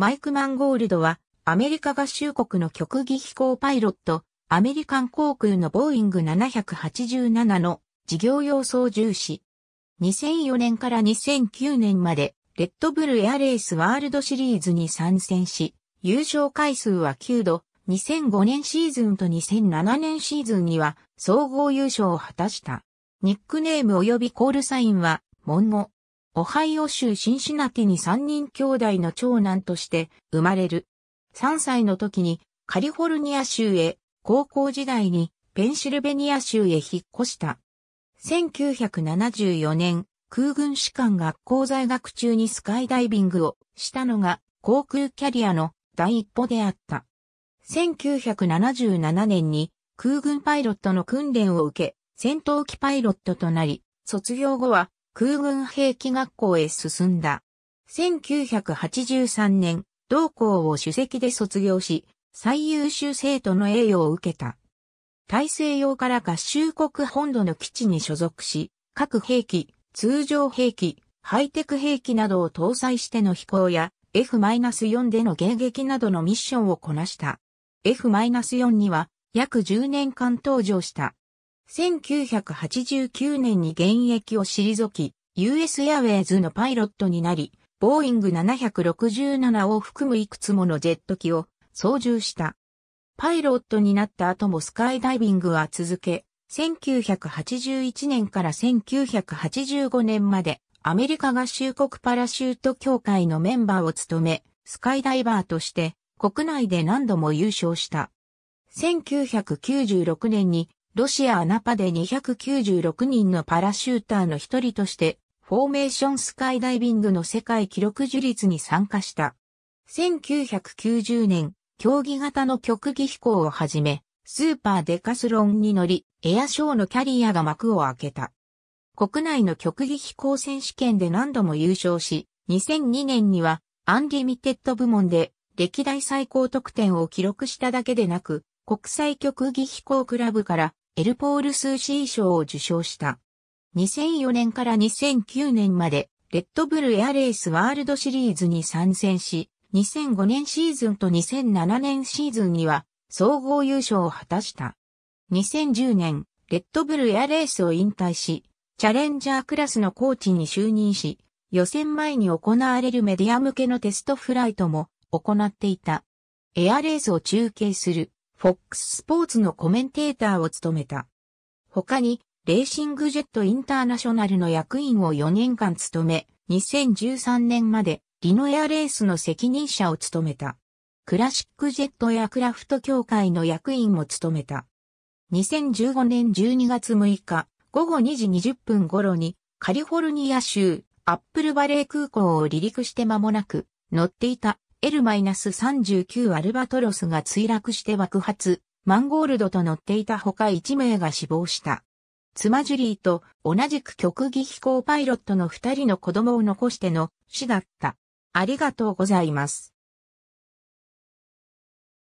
マイク・マンゴールドは、アメリカ合衆国の極技飛行パイロット、アメリカン航空のボーイング787の事業用操縦士。2004年から2009年まで、レッドブルエアレースワールドシリーズに参戦し、優勝回数は9度、2005年シーズンと2007年シーズンには総合優勝を果たした。ニックネーム及びコールサインは、モンオハイオ州シンシナティに3人兄弟の長男として生まれる。3歳の時にカリフォルニア州へ、高校時代にペンシルベニア州へ引っ越した。1974年、空軍士官学校在学中にスカイダイビングをしたのが航空キャリアの第一歩であった。1977年に空軍パイロットの訓練を受け、戦闘機パイロットとなり、卒業後は空軍兵器学校へ進んだ。1983年、同校を主席で卒業し、最優秀生徒の栄誉を受けた。大西洋から合衆国本土の基地に所属し、核兵器、通常兵器、ハイテク兵器などを搭載しての飛行や F-4 での迎撃などのミッションをこなした。F-4 には約10年間登場した。1989年に現役を退き、US エアウェイズのパイロットになり、ボーイング767を含むいくつものジェット機を操縦した。パイロットになった後もスカイダイビングは続け、1981年から1985年までアメリカ合衆国パラシュート協会のメンバーを務め、スカイダイバーとして国内で何度も優勝した。1996年にロシアアナパで296人のパラシューターの一人として、フォーメーションスカイダイビングの世界記録樹立に参加した。1990年、競技型の極技飛行をはじめ、スーパーデカスロンに乗り、エアショーのキャリアが幕を開けた。国内の極技飛行選手権で何度も優勝し、2002年にはアンリミテッド部門で歴代最高得点を記録しただけでなく、国際極技飛行クラブからエルポールスーシー賞を受賞した。2004年から2009年まで、レッドブルエアレースワールドシリーズに参戦し、2005年シーズンと2007年シーズンには、総合優勝を果たした。2010年、レッドブルエアレースを引退し、チャレンジャークラスのコーチに就任し、予選前に行われるメディア向けのテストフライトも行っていた。エアレースを中継する FOX スポーツのコメンテーターを務めた。他に、レーシングジェットインターナショナルの役員を4年間務め、2013年までリノエアレースの責任者を務めた。クラシックジェットエアクラフト協会の役員も務めた。2015年12月6日午後2時20分頃にカリフォルニア州アップルバレー空港を離陸して間もなく乗っていた L-39 アルバトロスが墜落して爆発、マンゴールドと乗っていたほか1名が死亡した。ツマジュリーと同じく極技飛行パイロットの2人の子供を残しての死だった。ありがとうございます。